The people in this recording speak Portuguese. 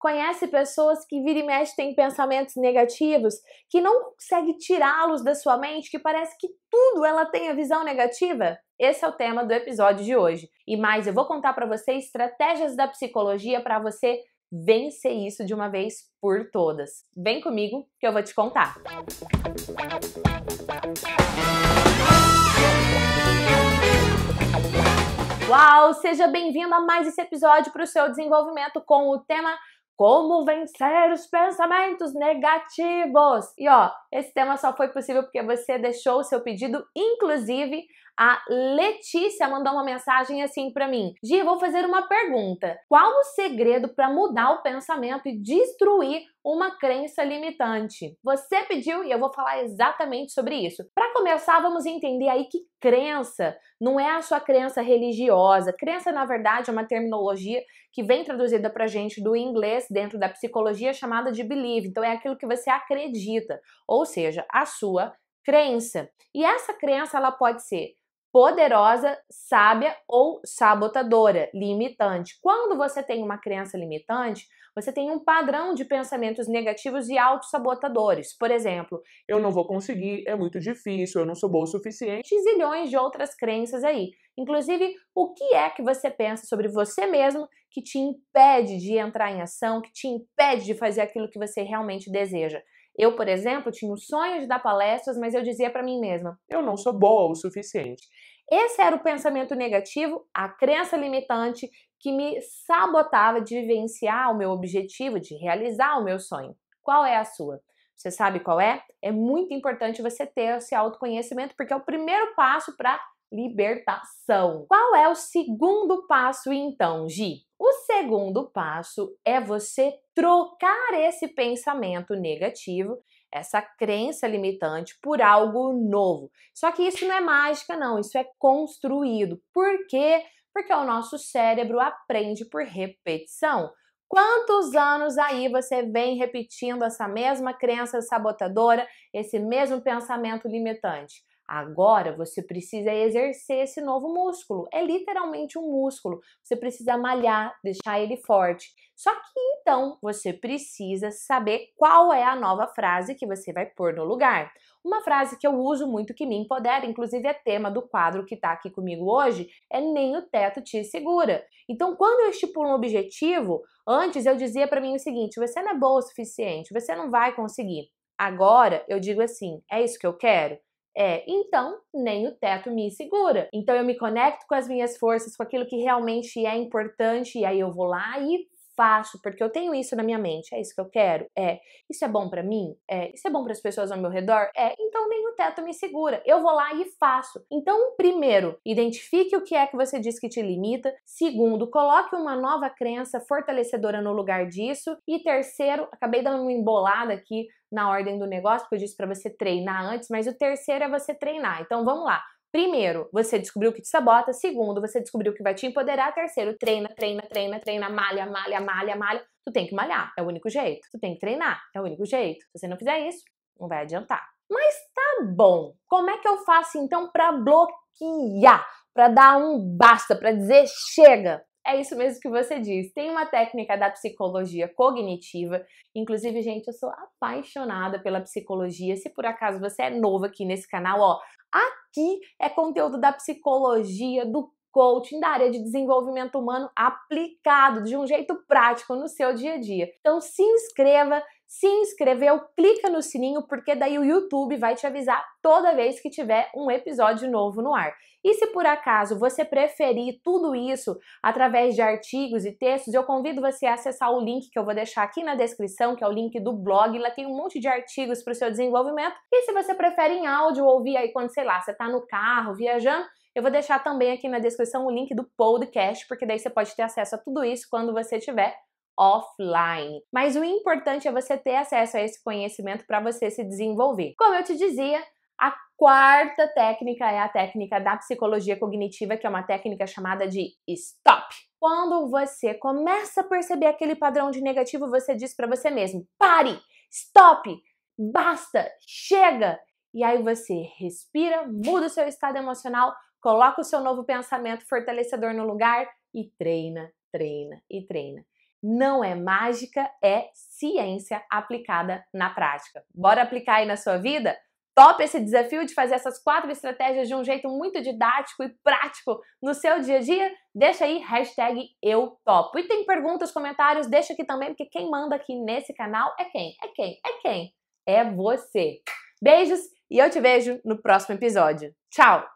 conhece pessoas que vira e mexe têm pensamentos negativos, que não consegue tirá-los da sua mente, que parece que tudo ela tem a visão negativa? Esse é o tema do episódio de hoje. E mais, eu vou contar para você estratégias da psicologia para você vencer isso de uma vez por todas. Vem comigo que eu vou te contar. Uau! Seja bem-vindo a mais esse episódio para o seu desenvolvimento com o tema como vencer os pensamentos negativos. E ó, esse tema só foi possível porque você deixou o seu pedido, inclusive a Letícia mandou uma mensagem assim para mim: "Gi, vou fazer uma pergunta. Qual o segredo para mudar o pensamento e destruir uma crença limitante. Você pediu e eu vou falar exatamente sobre isso. Para começar, vamos entender aí que crença não é a sua crença religiosa. Crença, na verdade, é uma terminologia que vem traduzida a gente do inglês dentro da psicologia chamada de believe. Então é aquilo que você acredita, ou seja, a sua crença. E essa crença ela pode ser poderosa, sábia ou sabotadora, limitante. Quando você tem uma crença limitante, você tem um padrão de pensamentos negativos e autossabotadores. Por exemplo, eu não vou conseguir, é muito difícil, eu não sou bom o suficiente, e zilhões de outras crenças aí. Inclusive, o que é que você pensa sobre você mesmo que te impede de entrar em ação, que te impede de fazer aquilo que você realmente deseja? Eu, por exemplo, tinha o sonho de dar palestras, mas eu dizia para mim mesma: eu não sou boa o suficiente. Esse era o pensamento negativo, a crença limitante que me sabotava de vivenciar o meu objetivo, de realizar o meu sonho. Qual é a sua? Você sabe qual é? É muito importante você ter esse autoconhecimento, porque é o primeiro passo para libertação. Qual é o segundo passo então, Gi? O segundo passo é você trocar esse pensamento negativo, essa crença limitante, por algo novo. Só que isso não é mágica, não, isso é construído. Por quê? Porque o nosso cérebro aprende por repetição. Quantos anos aí você vem repetindo essa mesma crença sabotadora, esse mesmo pensamento limitante? Agora você precisa exercer esse novo músculo. É literalmente um músculo. Você precisa malhar, deixar ele forte. Só que então você precisa saber qual é a nova frase que você vai pôr no lugar. Uma frase que eu uso muito que me empodera, inclusive é tema do quadro que está aqui comigo hoje, é nem o teto te segura. Então, quando eu estipulo um objetivo, antes eu dizia para mim o seguinte: você não é boa o suficiente, você não vai conseguir. Agora eu digo assim: é isso que eu quero? É, então nem o teto me segura. Então eu me conecto com as minhas forças, com aquilo que realmente é importante, e aí eu vou lá e faço porque eu tenho isso na minha mente, é isso que eu quero? É. Isso é bom para mim? É. Isso é bom para as pessoas ao meu redor? É. Então nem o teto me segura. Eu vou lá e faço. Então, primeiro, identifique o que é que você diz que te limita. Segundo, coloque uma nova crença fortalecedora no lugar disso. E terceiro, acabei dando uma embolada aqui na ordem do negócio, porque eu disse para você treinar antes, mas o terceiro é você treinar. Então, vamos lá. Primeiro, você descobriu o que te sabota. Segundo, você descobriu o que vai te empoderar. Terceiro, treina, treina, treina, treina, malha, malha, malha, malha. Tu tem que malhar, é o único jeito. Tu tem que treinar, é o único jeito. Se você não fizer isso, não vai adiantar. Mas tá bom. Como é que eu faço então para bloquear, para dar um basta, para dizer chega? é isso mesmo que você diz. Tem uma técnica da psicologia cognitiva. Inclusive, gente, eu sou apaixonada pela psicologia. Se por acaso você é novo aqui nesse canal, ó, aqui é conteúdo da psicologia, do coaching, da área de desenvolvimento humano aplicado de um jeito prático no seu dia a dia. Então se inscreva, se inscreveu, clica no sininho, porque daí o YouTube vai te avisar toda vez que tiver um episódio novo no ar. E se por acaso você preferir tudo isso através de artigos e textos, eu convido você a acessar o link que eu vou deixar aqui na descrição, que é o link do blog. Lá tem um monte de artigos para o seu desenvolvimento. E se você prefere em áudio ouvir aí quando, sei lá, você está no carro, viajando, eu vou deixar também aqui na descrição o link do podcast, porque daí você pode ter acesso a tudo isso quando você tiver offline. Mas o importante é você ter acesso a esse conhecimento para você se desenvolver. Como eu te dizia, a quarta técnica é a técnica da psicologia cognitiva, que é uma técnica chamada de stop. Quando você começa a perceber aquele padrão de negativo, você diz para você mesmo: pare, stop, basta, chega. E aí você respira, muda o seu estado emocional, coloca o seu novo pensamento fortalecedor no lugar e treina, treina e treina não é mágica, é ciência aplicada na prática. Bora aplicar aí na sua vida? Top esse desafio de fazer essas quatro estratégias de um jeito muito didático e prático no seu dia a dia? Deixa aí hashtag eu topo. E tem perguntas, comentários, deixa aqui também, porque quem manda aqui nesse canal é quem? É quem? É quem? É você. Beijos e eu te vejo no próximo episódio. Tchau!